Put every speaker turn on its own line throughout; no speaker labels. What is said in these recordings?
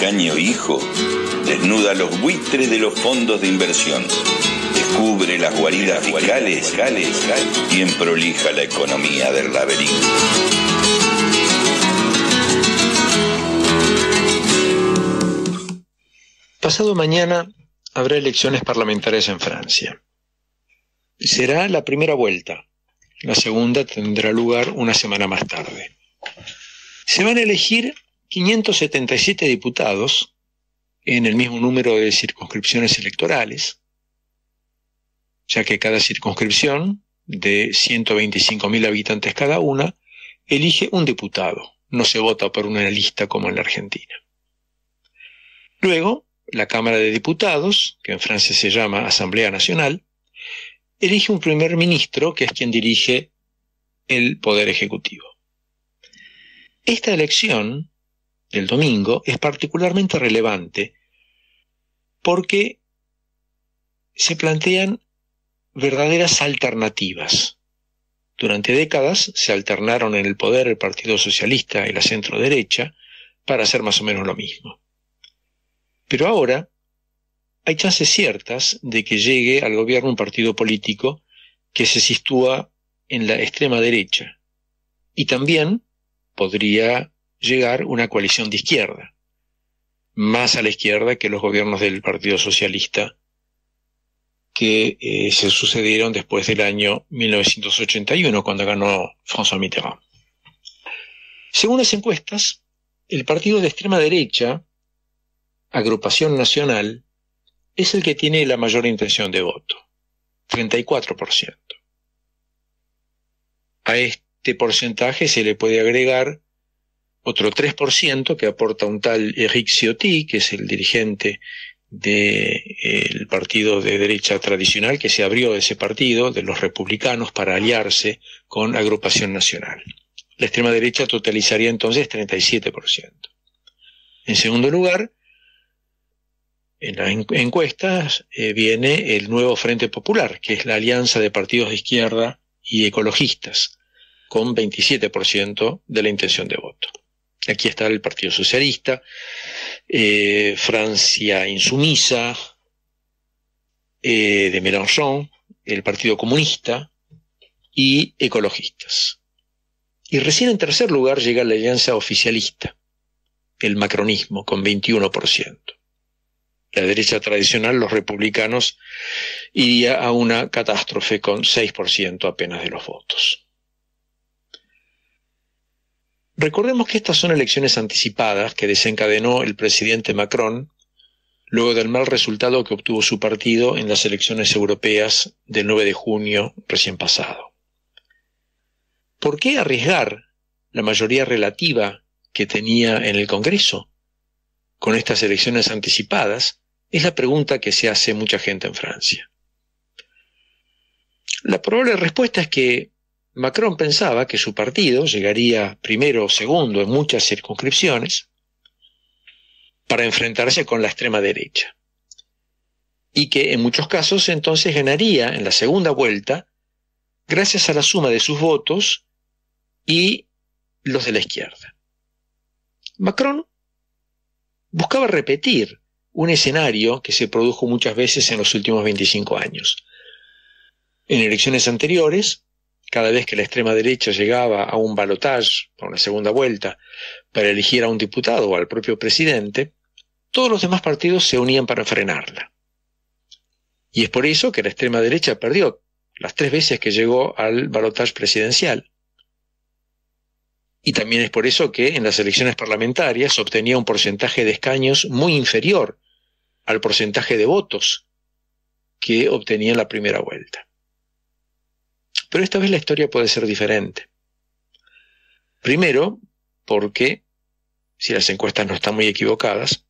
Caño Hijo desnuda los buitres de los fondos de inversión, descubre las guaridas fiscales y prolija la economía del laberinto. Pasado mañana habrá elecciones parlamentarias en Francia. Será la primera vuelta. La segunda tendrá lugar una semana más tarde. Se van a elegir 577 diputados en el mismo número de circunscripciones electorales, ya que cada circunscripción de 125.000 habitantes cada una elige un diputado, no se vota por una lista como en la Argentina. Luego, la Cámara de Diputados, que en Francia se llama Asamblea Nacional, elige un primer ministro, que es quien dirige el Poder Ejecutivo. Esta elección el domingo es particularmente relevante porque se plantean verdaderas alternativas. Durante décadas se alternaron en el poder el Partido Socialista y la centro-derecha para hacer más o menos lo mismo. Pero ahora hay chances ciertas de que llegue al gobierno un partido político que se sitúa en la extrema derecha y también podría llegar una coalición de izquierda, más a la izquierda que los gobiernos del Partido Socialista que eh, se sucedieron después del año 1981, cuando ganó François Mitterrand. Según las encuestas, el partido de extrema derecha, Agrupación Nacional, es el que tiene la mayor intención de voto, 34%. A este porcentaje se le puede agregar otro 3% que aporta un tal Eric Ciotti, que es el dirigente del eh, partido de derecha tradicional que se abrió ese partido de los republicanos para aliarse con Agrupación Nacional. La extrema derecha totalizaría entonces 37%. En segundo lugar, en las encuestas eh, viene el nuevo Frente Popular, que es la alianza de partidos de izquierda y ecologistas, con 27% de la intención de voto. Aquí está el Partido Socialista, eh, Francia insumisa, eh, de Mélenchon, el Partido Comunista y ecologistas. Y recién en tercer lugar llega la alianza oficialista, el macronismo, con 21%. La derecha tradicional, los republicanos, iría a una catástrofe con 6% apenas de los votos. Recordemos que estas son elecciones anticipadas que desencadenó el presidente Macron luego del mal resultado que obtuvo su partido en las elecciones europeas del 9 de junio recién pasado. ¿Por qué arriesgar la mayoría relativa que tenía en el Congreso con estas elecciones anticipadas? Es la pregunta que se hace mucha gente en Francia. La probable respuesta es que Macron pensaba que su partido llegaría primero o segundo en muchas circunscripciones para enfrentarse con la extrema derecha y que en muchos casos entonces ganaría en la segunda vuelta gracias a la suma de sus votos y los de la izquierda. Macron buscaba repetir un escenario que se produjo muchas veces en los últimos 25 años. En elecciones anteriores, cada vez que la extrema derecha llegaba a un balotage, a una segunda vuelta, para elegir a un diputado o al propio presidente, todos los demás partidos se unían para frenarla. Y es por eso que la extrema derecha perdió las tres veces que llegó al balotage presidencial. Y también es por eso que en las elecciones parlamentarias obtenía un porcentaje de escaños muy inferior al porcentaje de votos que obtenía en la primera vuelta. Pero esta vez la historia puede ser diferente. Primero, porque, si las encuestas no están muy equivocadas,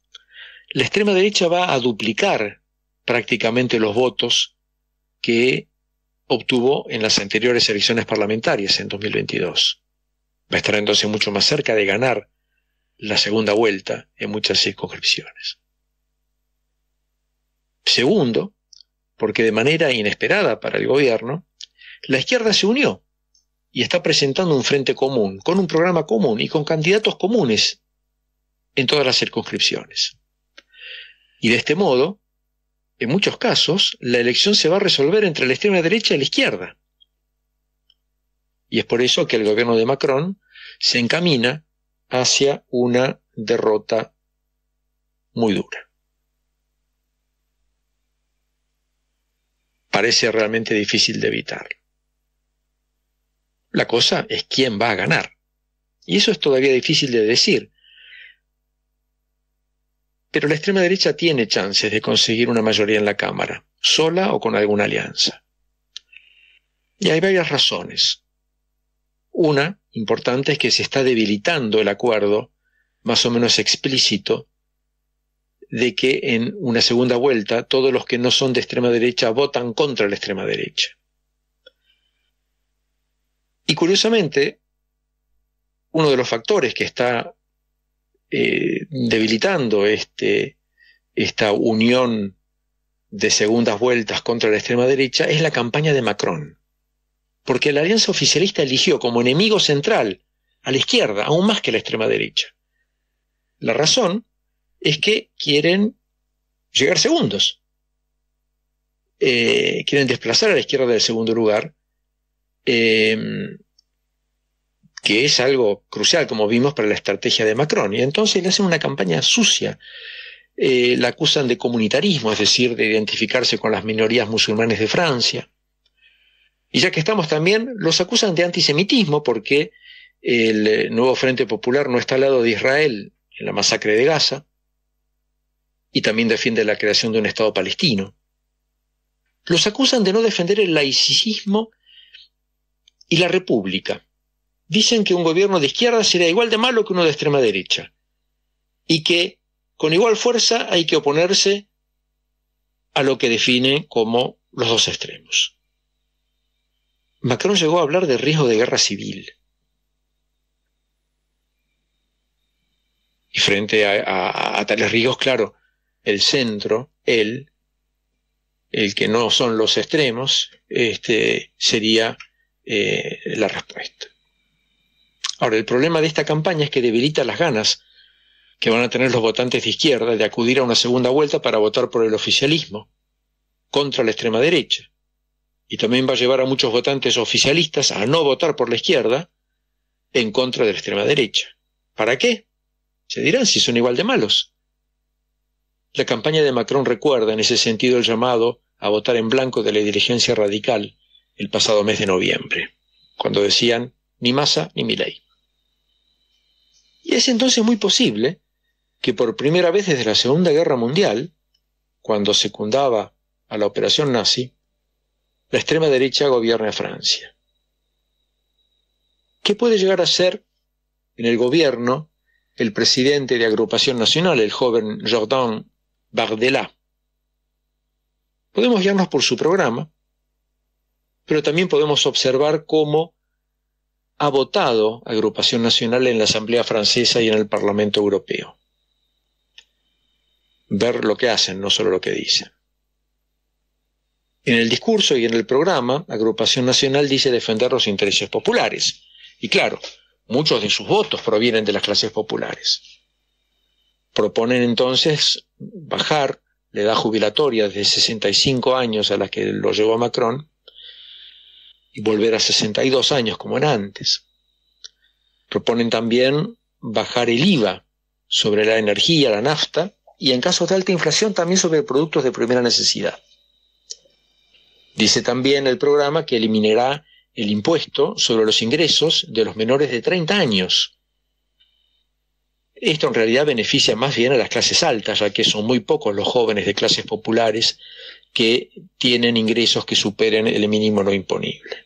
la extrema derecha va a duplicar prácticamente los votos que obtuvo en las anteriores elecciones parlamentarias en 2022. Va a estar entonces mucho más cerca de ganar la segunda vuelta en muchas circunscripciones. Segundo, porque de manera inesperada para el gobierno, la izquierda se unió y está presentando un frente común, con un programa común y con candidatos comunes en todas las circunscripciones. Y de este modo, en muchos casos, la elección se va a resolver entre la extrema derecha y la izquierda. Y es por eso que el gobierno de Macron se encamina hacia una derrota muy dura. Parece realmente difícil de evitar. La cosa es quién va a ganar. Y eso es todavía difícil de decir. Pero la extrema derecha tiene chances de conseguir una mayoría en la Cámara, sola o con alguna alianza. Y hay varias razones. Una, importante, es que se está debilitando el acuerdo, más o menos explícito, de que en una segunda vuelta todos los que no son de extrema derecha votan contra la extrema derecha. Y curiosamente, uno de los factores que está eh, debilitando este, esta unión de segundas vueltas contra la extrema derecha es la campaña de Macron. Porque la alianza oficialista eligió como enemigo central a la izquierda, aún más que a la extrema derecha. La razón es que quieren llegar segundos. Eh, quieren desplazar a la izquierda del segundo lugar Em, que es algo crucial, como vimos para la estrategia de Macron. Y entonces le hacen una campaña sucia. Eh, la acusan de comunitarismo, es decir, de identificarse con las minorías musulmanes de Francia. Y ya que estamos también, los acusan de antisemitismo porque el eh, nuevo Frente Popular no está al lado de Israel en la masacre de Gaza y también defiende la creación de un Estado palestino. Los acusan de no defender el laicismo y la República. Dicen que un gobierno de izquierda sería igual de malo que uno de extrema derecha y que con igual fuerza hay que oponerse a lo que define como los dos extremos. Macron llegó a hablar de riesgo de guerra civil. Y frente a, tales riesgos, claro, el centro, él, el que no son los extremos, este, sería eh, la respuesta. Ahora, el problema de esta campaña es que debilita las ganas que van a tener los votantes de izquierda de acudir a una segunda vuelta para votar por el oficialismo contra la extrema derecha. Y también va a llevar a muchos votantes oficialistas a no votar por la izquierda en contra de la extrema derecha. ¿Para qué? Se dirán si son igual de malos. La campaña de Macron recuerda en ese sentido el llamado a votar en blanco de la dirigencia radical el pasado mes de noviembre, cuando decían ni masa ni ley. Y es entonces muy posible que por primera vez desde la Segunda Guerra Mundial, cuando secundaba a la operación nazi, la extrema derecha gobierne a Francia. ¿Qué puede llegar a ser en el gobierno el presidente de Agrupación Nacional, el joven Jordan Bardella? Podemos guiarnos por su programa, pero también podemos observar cómo ha votado Agrupación Nacional en la Asamblea Francesa y en el Parlamento Europeo. Ver lo que hacen, no solo lo que dicen. En el discurso y en el programa, Agrupación Nacional dice defender los intereses populares. Y claro, muchos de sus votos provienen de las clases populares. Proponen entonces bajar la edad jubilatoria de 65 años a la que lo llevó Macron y volver a 62 años como era antes. Proponen también bajar el IVA sobre la energía, la nafta y en casos de alta inflación también sobre productos de primera necesidad. Dice también el programa que eliminará el impuesto sobre los ingresos de los menores de 30 años esto en realidad beneficia más bien a las clases altas, ya que son muy pocos los jóvenes de clases populares que tienen ingresos que superen el mínimo no imponible.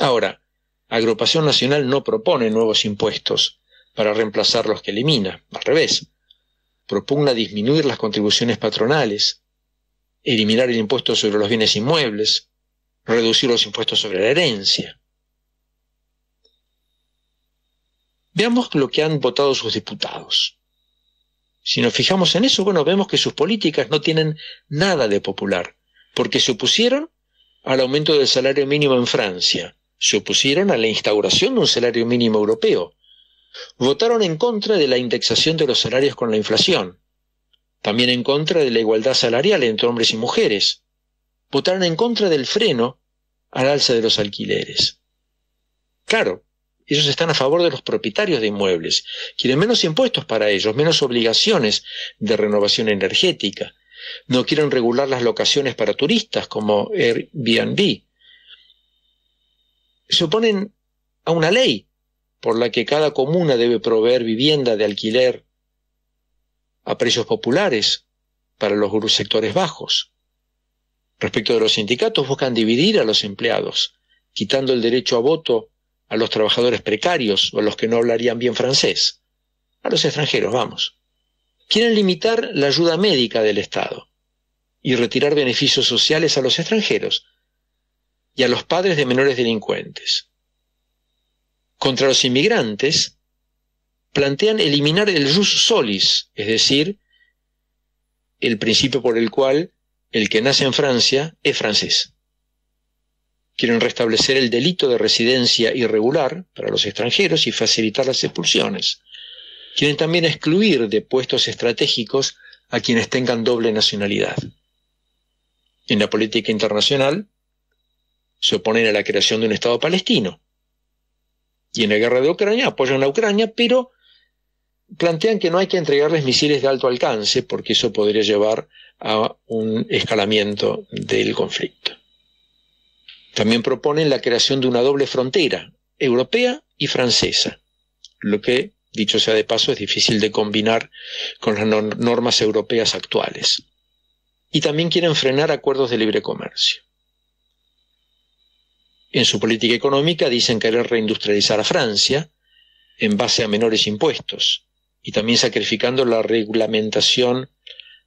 Ahora, Agrupación Nacional no propone nuevos impuestos para reemplazar los que elimina, al revés. Propugna disminuir las contribuciones patronales, eliminar el impuesto sobre los bienes inmuebles, reducir los impuestos sobre la herencia. Veamos lo que han votado sus diputados. Si nos fijamos en eso, bueno, vemos que sus políticas no tienen nada de popular, porque se opusieron al aumento del salario mínimo en Francia, se opusieron a la instauración de un salario mínimo europeo, votaron en contra de la indexación de los salarios con la inflación, también en contra de la igualdad salarial entre hombres y mujeres, votaron en contra del freno al alza de los alquileres. Claro, ellos están a favor de los propietarios de inmuebles. Quieren menos impuestos para ellos, menos obligaciones de renovación energética. No quieren regular las locaciones para turistas como Airbnb. Se oponen a una ley por la que cada comuna debe proveer vivienda de alquiler a precios populares para los sectores bajos. Respecto de los sindicatos, buscan dividir a los empleados, quitando el derecho a voto a los trabajadores precarios o a los que no hablarían bien francés, a los extranjeros, vamos. Quieren limitar la ayuda médica del Estado y retirar beneficios sociales a los extranjeros y a los padres de menores delincuentes. Contra los inmigrantes, plantean eliminar el jus solis, es decir, el principio por el cual el que nace en Francia es francés. Quieren restablecer el delito de residencia irregular para los extranjeros y facilitar las expulsiones. Quieren también excluir de puestos estratégicos a quienes tengan doble nacionalidad. En la política internacional se oponen a la creación de un Estado palestino. Y en la guerra de Ucrania apoyan a Ucrania, pero plantean que no hay que entregarles misiles de alto alcance porque eso podría llevar a un escalamiento del conflicto. También proponen la creación de una doble frontera, europea y francesa, lo que, dicho sea de paso, es difícil de combinar con las normas europeas actuales. Y también quieren frenar acuerdos de libre comercio. En su política económica dicen querer reindustrializar a Francia en base a menores impuestos y también sacrificando la regulamentación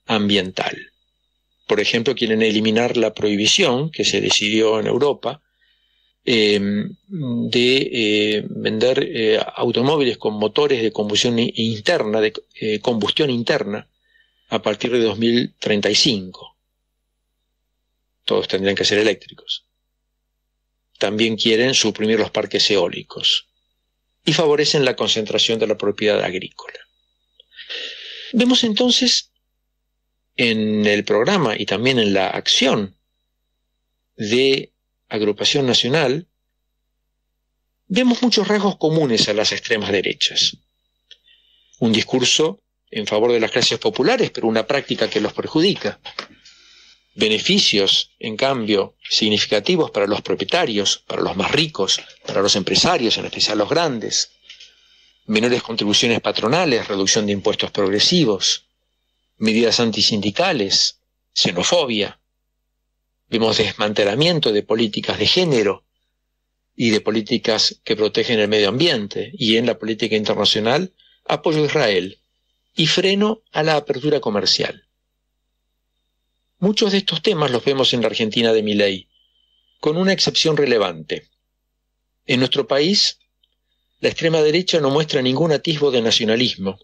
ambiental por ejemplo, quieren eliminar la prohibición que se decidió en Europa eh, de eh, vender eh, automóviles con motores de combustión interna, de combustión interna, a partir de 2035. Todos tendrían que ser eléctricos. También quieren suprimir los parques eólicos y favorecen la concentración de la propiedad agrícola. Vemos entonces en el programa y también en la acción de agrupación nacional, vemos muchos rasgos comunes a las extremas derechas. Un discurso en favor de las clases populares, pero una práctica que los perjudica. Beneficios, en cambio, significativos para los propietarios, para los más ricos, para los empresarios, en especial los grandes. Menores contribuciones patronales, reducción de impuestos progresivos, medidas antisindicales, xenofobia, vimos desmantelamiento de políticas de género y de políticas que protegen el medio ambiente y en la política internacional apoyo a Israel y freno a la apertura comercial. Muchos de estos temas los vemos en la Argentina de Milei, con una excepción relevante. En nuestro país, la extrema derecha no muestra ningún atisbo de nacionalismo,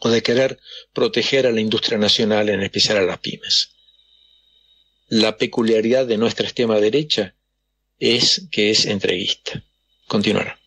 o de querer proteger a la industria nacional, en especial a las pymes. La peculiaridad de nuestra extrema derecha es que es entreguista. Continuará.